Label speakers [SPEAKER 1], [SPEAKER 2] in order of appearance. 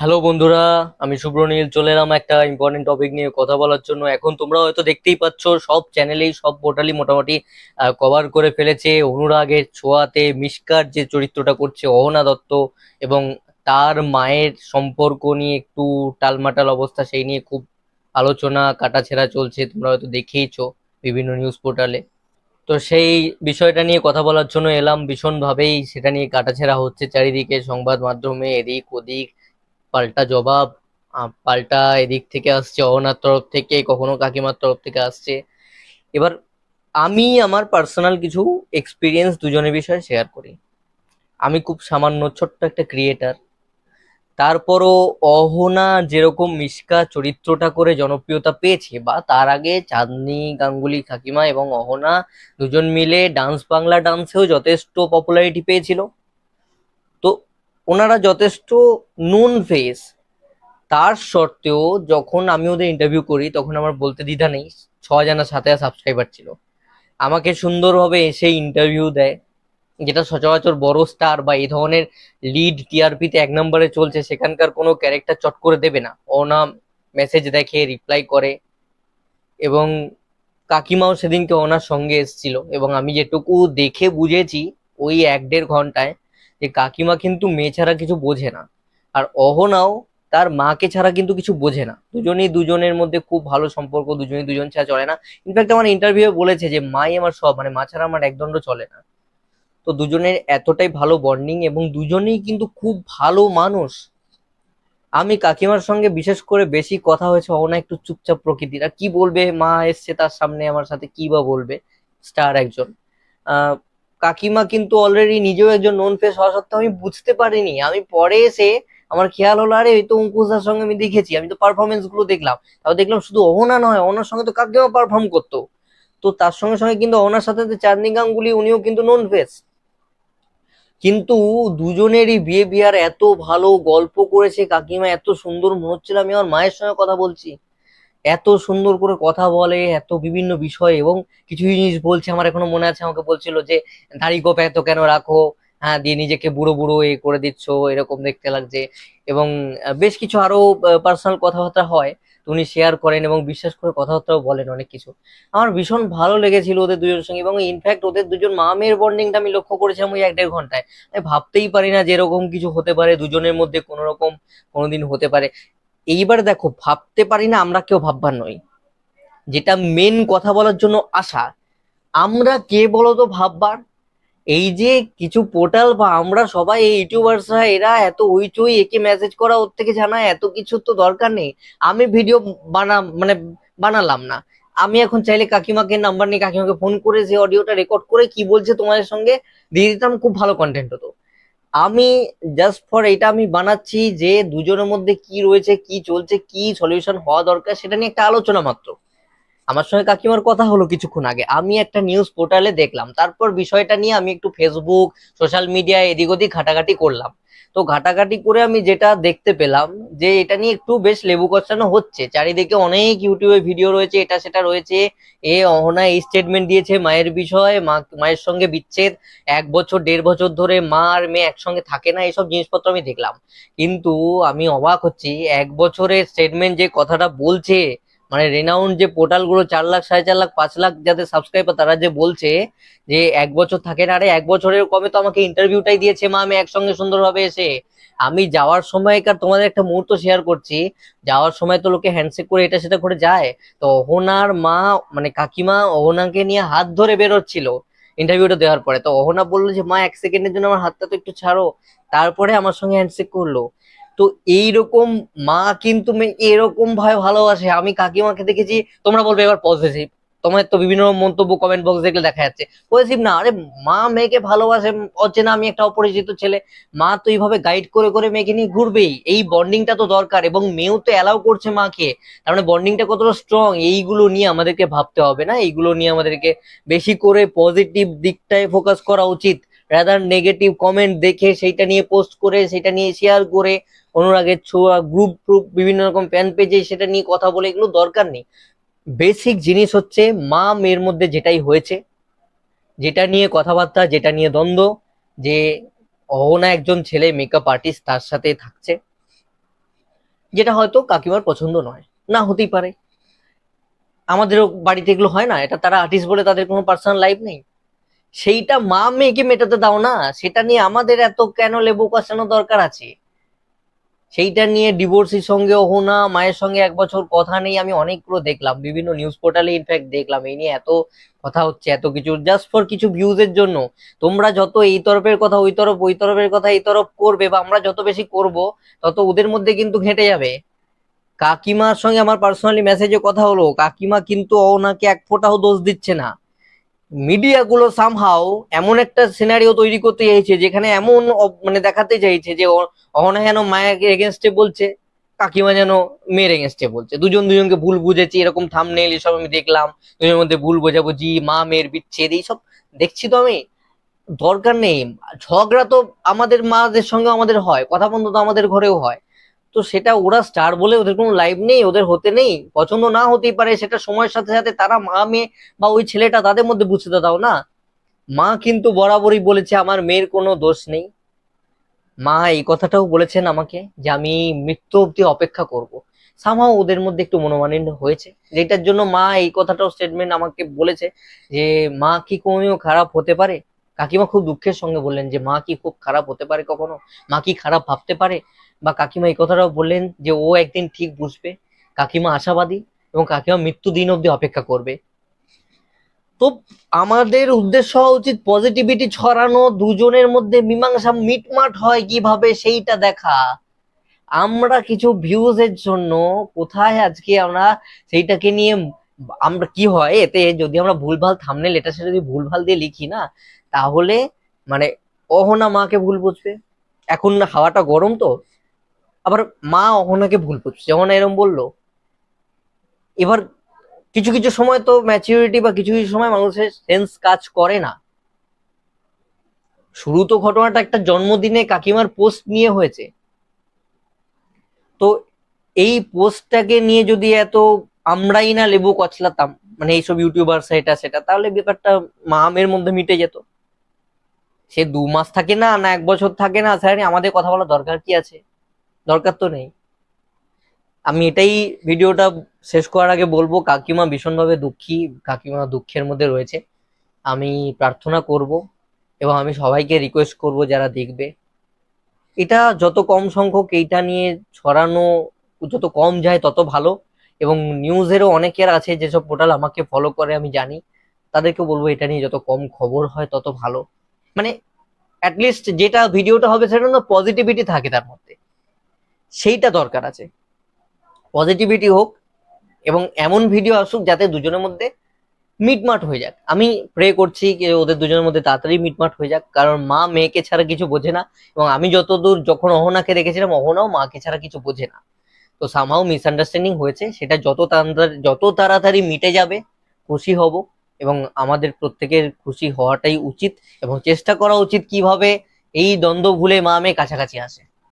[SPEAKER 1] Hello বন্ধুরা আমি সুব্রনীল চলে এলাম একটা ইম্পর্টেন্ট টপিক নিয়ে কথা বলার জন্য এখন তোমরা হয়তো দেখতেই পাচ্ছ সব চ্যানেলেই সব পোর্টালই মোটামুটি কভার করে ফেলেছে অনুরাগের ছোঁয়াতে মিসকার যে চরিত্রটা করছে অহনা দত্ত এবং তার মায়ের সম্পর্ক নিয়ে একটু টালমাটাল অবস্থা সেই নিয়ে খুব আলোচনা কাটাছেড়া চলছে তোমরা হয়তো দেখেইছ বিভিন্ন নিউজ পোর্টালে তো সেই বিষয়টা নিয়ে কথা বলার জন্য এলাম ভীষণভাবেই সেটা নিয়ে কাটাছেড়া হচ্ছে চারিদিকে সংবাদ মাধ্যমে এদিক ওদিক পাল্টা জবাব পাল্টা এদিক থেকে আসছে অহনার তরফ থেকে কখনো কাকিমার তরফ থেকে আসছে এবার আমি আমার পার্সোনাল কিছু এক্সপিরিয়েন্স দুজনের বিষয়ে শেয়ার করি আমি খুব সামান্য ছোট্ট একটা ক্রিয়েটার তারপরও অহনা যেরকম মিশকা চরিত্রটা করে জনপ্রিয়তা পেয়েছে বা তার আগে চাঁদনি গাঙ্গুলি কাকিমা এবং অহনা দুজন মিলে ডান্স বাংলা ডান্সেও যথেষ্ট পপুলারিটি পেয়েছিল ওনারা যথেষ্ট নুন ফেস তার সত্ত্বেও যখন আমি ওদের ইন্টারভিউ করি তখন আমার বলতে দ্বিধা নেই ছজানা সাথে সাবস্ক্রাইবার ছিল আমাকে সুন্দরভাবে এসে ইন্টারভিউ দেয় যেটা সচরাচর বড় স্টার বা এই ধরনের লিড টিআরপিতে এক নম্বরে চলছে সেখানকার কোনো ক্যারেক্টার চট করে দেবে না ও না মেসেজ দেখে রিপ্লাই করে এবং কাকিমাও সেদিনকে ওনার সঙ্গে এসছিল এবং আমি যেটুকু দেখে বুঝেছি ওই এক দেড় ঘন্টায় যে কাকিমা কিন্তু মেয়ে ছাড়া কিছু বোঝে না আর অহনাও তার মাকে ছাড়া কিন্তু কিছু বোঝে না দুজনেই দুজনের মধ্যে খুব ভালো সম্পর্ক দুজনেই দুজন ছাড়া চলে না ইনফ্যাক্ট আমার ইন্টারভিউ বলেছে যে মাই আমার সব মানে মা ছাড়া আমার একদণ্ড চলে না তো দুজনের এতটাই ভালো বন্ডিং এবং দুজনেই কিন্তু খুব ভালো মানুষ আমি কাকিমার সঙ্গে বিশেষ করে বেশি কথা হয়েছে অহনা একটু চুপচাপ প্রকৃতির আর কি বলবে মা এসছে তার সামনে আমার সাথে কি বা বলবে স্টার একজন আহ কাকিমা কিন্তু অলরেডি নিজেও একজন নন ফেস হওয়া সত্ত্বেও আমি বুঝতে পারিনি আমি পরে এসে আমার খেয়াল হলো আরে ওই তো অঙ্কুশদার সঙ্গে আমি দেখেছি আমি তো পারফরমেন্স গুলো দেখলাম তাও দেখলাম শুধু অহনা নয় অহনার সঙ্গে তো কাকিমা পারফর্ম করতো তো তার সঙ্গে সঙ্গে কিন্তু অহনার সাথে চাঁদনি গাঙ্গুলি উনিও কিন্তু নন ফেস কিন্তু দুজনেরই বিহেভিয়ার এত ভালো গল্প করেছে কাকিমা এত সুন্দর মনে হচ্ছিল আমি আমার মায়ের সঙ্গে কথা বলছি এত সুন্দর করে কথা বলে এত বিভিন্ন বিষয় এবং কিছু জিনিস বলছে আমার এখনো মনে আছে আমাকে বলছিল যে দাড়ি গোপ এত কেন রাখো হ্যাঁ দিয়ে নিজেকে বুড়ো বুড়ো এ করে দিচ্ছ এরকম দেখতে লাগছে এবং বেশ কিছু আরো পার্সোনাল কথাবার্তা হয় উনি শেয়ার করেন এবং বিশ্বাস করে কথাবার্তাও বলেন অনেক কিছু আমার ভীষণ ভালো লেগেছিল ওদের দুজনের সঙ্গে এবং ইনফ্যাক্ট ওদের দুজন মা মেয়ের বন্ডিংটা আমি লক্ষ্য করেছিলাম ওই এক দেড় ঘন্টায় আমি ভাবতেই পারি না যে এরকম কিছু হতে পারে দুজনের মধ্যে কোনো রকম কোনোদিন হতে পারে এইবার দেখো ভাবতে পারি না আমরা কেউ ভাববার নই যেটা মেন কথা বলার জন্য আসা আমরা কে বলতো ভাববার এই যে কিছু পোর্টাল বা আমরা সবাই এই ইউটিউবার্সরা এরা এত উইচুই একে মেসেজ করা ওর থেকে জানা এত কিছু তো দরকার নেই আমি ভিডিও বানা মানে বানালাম না আমি এখন চাইলে কাকিমাকে নাম্বার নিয়ে কাকিমাকে ফোন করে যে অডিওটা রেকর্ড করে কি বলছে তোমাদের সঙ্গে দিয়ে দিতাম খুব ভালো কন্টেন্ট হতো আমি জাস্ট ফর এটা আমি বানাচ্ছি যে দুজনের মধ্যে কি রয়েছে কি চলছে কি সলিউশন হওয়া দরকার সেটা নিয়ে একটা আলোচনা মাত্র আমার সঙ্গে কাকিমার কথা হলো কিছুক্ষণ আগে আমি একটা নিউজ পোর্টালে দেখলাম তারপর বিষয়টা নিয়ে আমি একটু ফেসবুক সোশ্যাল মিডিয়ায় এদিক ওদিক ঘাটাঘাটি করলাম তো ঘাটাঘাটি করে আমি যেটা দেখতে পেলাম যে এটা নিয়ে একটু বেশ লেবু কষানো হচ্ছে চারিদিকে অনেক ইউটিউবে ভিডিও রয়েছে এটা সেটা রয়েছে এ অহনা এই স্টেটমেন্ট দিয়েছে মায়ের বিষয়ে মা মায়ের সঙ্গে বিচ্ছেদ এক বছর দেড় বছর ধরে মা আর মেয়ে একসঙ্গে থাকে না এসব জিনিসপত্র আমি দেখলাম কিন্তু আমি অবাক হচ্ছি এক বছরের স্টেটমেন্ট যে কথাটা বলছে মানে রেনাউন্ড যে পোর্টালগুলো চার লাখ সাড়ে চার লাখ পাঁচ লাখ যাদের সাবস্ক্রাইবার তারা যে বলছে যে এক বছর থাকে না রে এক বছরের কমে তো আমাকে ইন্টারভিউটাই দিয়েছে মা আমি একসঙ্গে সুন্দরভাবে এসে আমি যাওয়ার সময়কার তোমাদের একটা মুহূর্ত শেয়ার করছি যাওয়ার সময় তো লোকে হ্যান্ডশেক করে এটা সেটা করে যায় তো ওহনার মা মানে কাকিমা ওহনাকে নিয়ে হাত ধরে বেরোচ্ছিল ইন্টারভিউটা দেওয়ার পরে তো অহনা বললো যে মা এক সেকেন্ডের জন্য আমার হাতটা তো একটু ছাড়ো তারপরে আমার সঙ্গে হ্যান্ডশেক করলো তো এইরকম মা কিন্তু এরকম ভাবে ভালোবাসে আমি কাকিমাকে দেখেছি তোমরা বলবে এবার পজিটিভ তোমার তো বিভিন্ন মন্তব্য কমেন্ট বক্স দেখলে দেখা যাচ্ছে পজিটিভ না আরে মা মেয়েকে ভালোবাসে অচেনা আমি একটা অপরিচিত ছেলে মা তো এইভাবে গাইড করে করে মেয়েকে নিয়ে ঘুরবেই এই বন্ডিংটা তো দরকার এবং মেয়েও তো অ্যালাউ করছে মাকে তার মানে বন্ডিংটা কতটা স্ট্রং এইগুলো নিয়ে আমাদেরকে ভাবতে হবে না এইগুলো নিয়ে আমাদেরকে বেশি করে পজিটিভ দিকটায় ফোকাস করা উচিত রাদার নেগেটিভ কমেন্ট দেখে সেইটা নিয়ে পোস্ট করে সেটা নিয়ে শেয়ার করে অনুরাগের ছোঁয়া গ্রুপ গ্রুপ বিভিন্ন রকম প্যান পেজে সেটা নিয়ে কথা বলে এগুলো দরকার নেই বেসিক জিনিস হচ্ছে মা মেয়ের মধ্যে যেটাই হয়েছে যেটা নিয়ে কথাবার্তা যেটা নিয়ে দ্বন্দ্ব যে অহনা একজন ছেলে মেকআপ আর্টিস্ট তার সাথে থাকছে যেটা হয়তো কাকিমার পছন্দ নয় না হতেই পারে আমাদেরও বাড়িতে এগুলো হয় না এটা তারা আর্টিস্ট বলে তাদের কোনো পার্সোনাল লাইফ নেই সেইটা মা মেয়েকে মেটাতে দাও না সেটা নিয়ে আমাদের এত কেন লেবু কাশানো দরকার আছে সেইটা নিয়ে ডিভোর্সের সঙ্গে হো না মায়ের সঙ্গে এক বছর কথা নেই আমি অনেকগুলো দেখলাম বিভিন্ন নিউজ পোর্টালে ইনফ্যাক্ট দেখলাম এই নিয়ে এত কথা হচ্ছে এত কিছু জাস্ট ফর কিছু ভিউজের জন্য তোমরা যত এই তরফের কথা ওই তরফ ওই তরফের কথা এই তরফ করবে বা আমরা যত বেশি করব তত ওদের মধ্যে কিন্তু ঘেঁটে যাবে কাকিমার সঙ্গে আমার পার্সোনালি মেসেজে কথা হলো কাকিমা কিন্তু ওনাকে এক ফোঁটাও দোষ দিচ্ছে না মিডিয়াগুলো সামহাও এমন একটা সিনারিও তৈরি করতে চাইছে যেখানে এমন মানে দেখাতে চাইছে যে অহনা যেন মায়ের এগেনস্টে বলছে কাকিমা যেন মেয়ের এগেনস্টে বলছে দুজন দুজনকে ভুল বুঝেছি এরকম থামনেল এসব আমি দেখলাম দুজনের মধ্যে ভুল বোঝাবুঝি মা মেয়ের বিচ্ছেদ এইসব দেখছি তো আমি দরকার নেই ঝগড়া তো আমাদের মাদের সঙ্গে আমাদের হয় কথা বন্ধু তো আমাদের ঘরেও হয় তো সেটা ওরা স্টার বলে ওদের কোনো লাইভ নেই ওদের হতে নেই পছন্দ না হতেই পারে সেটা সময়ের সাথে সাথে তারা মা মেয়ে বা ওই ছেলেটা তাদের মধ্যে বুঝতে দাও না মা কিন্তু বরাবরই বলেছে আমার মেয়ের কোনো দোষ নেই মা এই কথাটাও বলেছেন আমাকে যে আমি মৃত্যু অব্দি অপেক্ষা করব। সামাও ওদের মধ্যে একটু মনোমালিন্য হয়েছে যেটার জন্য মা এই কথাটাও স্টেটমেন্ট আমাকে বলেছে যে মা কি কোনো খারাপ হতে পারে কাকিমা খুব দুঃখের সঙ্গে বললেন যে মা কি খুব খারাপ হতে পারে কখনো মা কি খারাপ ভাবতে পারে বা কাকিমা এই কথাটাও বললেন যে ও একদিন ঠিক বুঝবে কাকিমা আশাবাদী এবং কাকিমা মৃত্যু দিন অব্দি অপেক্ষা করবে তো আমাদের উদ্দেশ্য হওয়া উচিত পজিটিভিটি ছড়ানো দুজনের মধ্যে মীমাংসা মিটমাট হয় কিভাবে সেইটা দেখা আমরা কিছু ভিউজের জন্য কোথায় আজকে আমরা সেইটাকে নিয়ে আমরা কি হয় এতে যদি আমরা ভুলভাল থামনে লেটার যদি ভুলভাল দিয়ে লিখি না তাহলে মানে অহনা মাকে ভুল বুঝবে এখন হাওয়াটা গরম তো আবার মা অহনাকে ভুল বুঝছে যেমন এরম বললো এবার কিছু কিছু সময় তো ম্যাচিউরিটি বা কিছু কিছু সময় মানুষের সেন্স কাজ করে না শুরু তো ঘটনাটা একটা জন্মদিনে কাকিমার পোস্ট নিয়ে হয়েছে তো এই পোস্টটাকে নিয়ে যদি এত আমরাই না লেবু কচলাতাম মানে এইসব ইউটিউবার সেটা সেটা তাহলে ব্যাপারটা মামের মধ্যে মিটে যেত সে দু মাস থাকে না না এক বছর থাকে না স্যার আমাদের কথা বলা দরকার কি আছে দরকার তো নেই আমি এটাই ভিডিওটা শেষ করার আগে বলবো কাকিমা ভীষণভাবে দুঃখী কাকিমা দুঃখের মধ্যে রয়েছে আমি প্রার্থনা করব এবং আমি সবাইকে রিকোয়েস্ট করব যারা দেখবে এটা যত কম সংখ্যক এইটা নিয়ে ছড়ানো যত কম যায় তত ভালো এবং নিউজেরও অনেকের আছে যেসব পোর্টাল আমাকে ফলো করে আমি জানি তাদেরকে বলবো এটা নিয়ে যত কম খবর হয় তত ভালো মানে অ্যাটলিস্ট যেটা ভিডিওটা হবে সেটা না পজিটিভিটি থাকে তার মধ্যে সেইটা দরকার আছে পজিটিভিটি হোক এবং এমন ভিডিও আসুক যাতে দুজনের মধ্যে মিটমাট হয়ে যাক আমি প্রে করছি যে ওদের দুজনের মধ্যে তাড়াতাড়ি মিটমাট হয়ে যাক কারণ মা মেয়েকে ছাড়া কিছু বোঝে না এবং আমি যতদূর যখন অহনাকে দেখেছিলাম অহনাও মাকে ছাড়া কিছু বোঝে না তো সামহাও মিসআন্ডারস্ট্যান্ডিং হয়েছে সেটা যত যত তাড়াতাড়ি মিটে যাবে খুশি হব এবং আমাদের প্রত্যেকের খুশি হওয়াটাই উচিত এবং চেষ্টা করা উচিত কিভাবে এই দ্বন্দ্ব ভুলে মা মেয়ে কাছাকাছি আসে